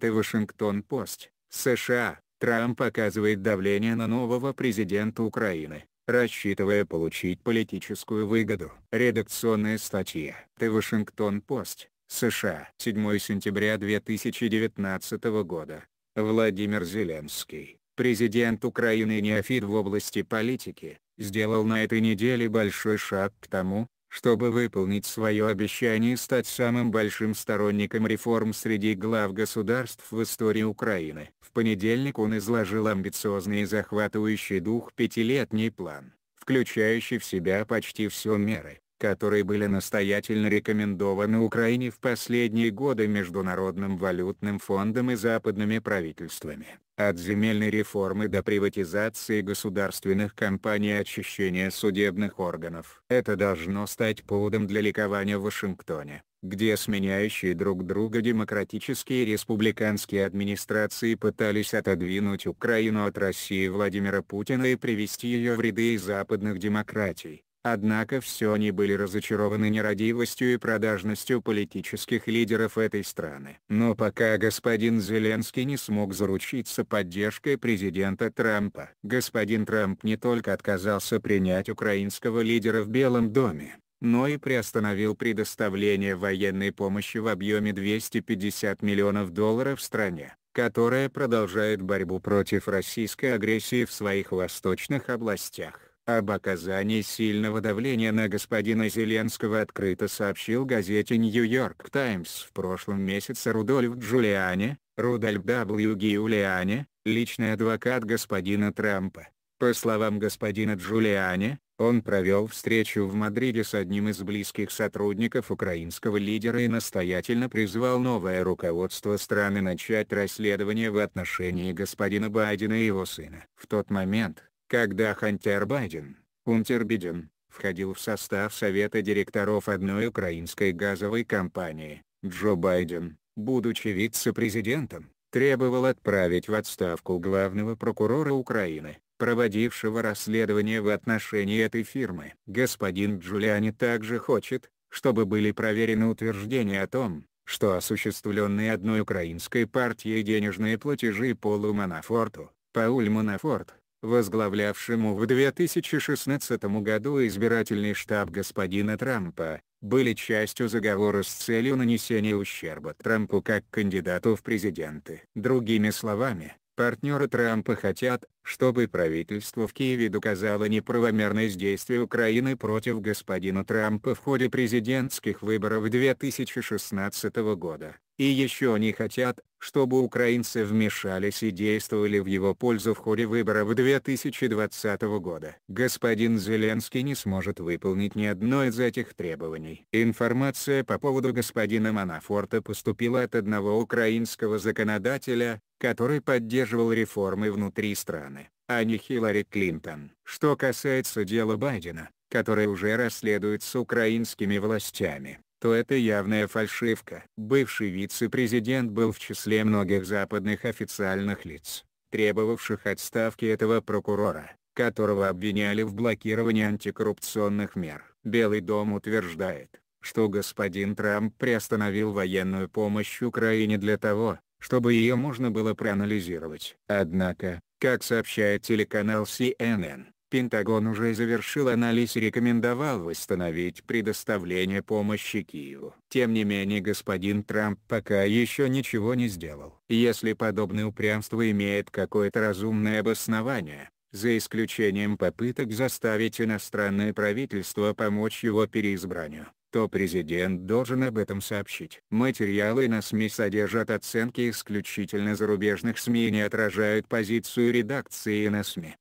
Ты Вашингтон-Пост, США. Трамп оказывает давление на нового президента Украины, рассчитывая получить политическую выгоду. Редакционная статья. Ты Вашингтон-Пост, США. 7 сентября 2019 года. Владимир Зеленский, президент Украины и неофит в области политики, сделал на этой неделе большой шаг к тому, чтобы выполнить свое обещание стать самым большим сторонником реформ среди глав государств в истории Украины. В понедельник он изложил амбициозный и захватывающий дух пятилетний план, включающий в себя почти все меры, которые были настоятельно рекомендованы Украине в последние годы Международным валютным фондом и западными правительствами. От земельной реформы до приватизации государственных компаний и очищения судебных органов. Это должно стать поводом для ликования в Вашингтоне, где сменяющие друг друга демократические и республиканские администрации пытались отодвинуть Украину от России Владимира Путина и привести ее в ряды западных демократий. Однако все они были разочарованы нерадивостью и продажностью политических лидеров этой страны. Но пока господин Зеленский не смог заручиться поддержкой президента Трампа. Господин Трамп не только отказался принять украинского лидера в Белом доме, но и приостановил предоставление военной помощи в объеме 250 миллионов долларов стране которая продолжает борьбу против российской агрессии в своих восточных областях. Об оказании сильного давления на господина Зеленского открыто сообщил газете New York Times в прошлом месяце Рудольф Джулиани, Рудольф W. Гиулиани, личный адвокат господина Трампа. По словам господина Джулиани, он провел встречу в Мадриде с одним из близких сотрудников украинского лидера и настоятельно призвал новое руководство страны начать расследование в отношении господина Байдена и его сына. В тот момент, когда Хантер Байден, Унтер Биден, входил в состав Совета директоров одной украинской газовой компании, Джо Байден, будучи вице-президентом, требовал отправить в отставку главного прокурора Украины, проводившего расследование в отношении этой фирмы. Господин Джулиани также хочет, чтобы были проверены утверждения о том, что осуществленные одной украинской партией денежные платежи Полу Манафорту, Пауль Манафорт, возглавлявшему в 2016 году избирательный штаб господина Трампа, были частью заговора с целью нанесения ущерба Трампу как кандидату в президенты. Другими словами, партнеры Трампа хотят, чтобы правительство в Киеве доказало неправомерность действий Украины против господина Трампа в ходе президентских выборов 2016 года, и еще они хотят, чтобы украинцы вмешались и действовали в его пользу в ходе выборов 2020 года. Господин Зеленский не сможет выполнить ни одно из этих требований. Информация по поводу господина Манафорта поступила от одного украинского законодателя, который поддерживал реформы внутри страны, а не Хиллари Клинтон. Что касается дела Байдена, которое уже расследуется украинскими властями то это явная фальшивка. Бывший вице-президент был в числе многих западных официальных лиц, требовавших отставки этого прокурора, которого обвиняли в блокировании антикоррупционных мер. Белый дом утверждает, что господин Трамп приостановил военную помощь Украине для того, чтобы ее можно было проанализировать. Однако, как сообщает телеканал CNN, Пентагон уже завершил анализ и рекомендовал восстановить предоставление помощи Киеву. Тем не менее господин Трамп пока еще ничего не сделал. Если подобное упрямство имеет какое-то разумное обоснование, за исключением попыток заставить иностранное правительство помочь его переизбранию, то президент должен об этом сообщить. Материалы на СМИ содержат оценки исключительно зарубежных СМИ и не отражают позицию редакции на СМИ.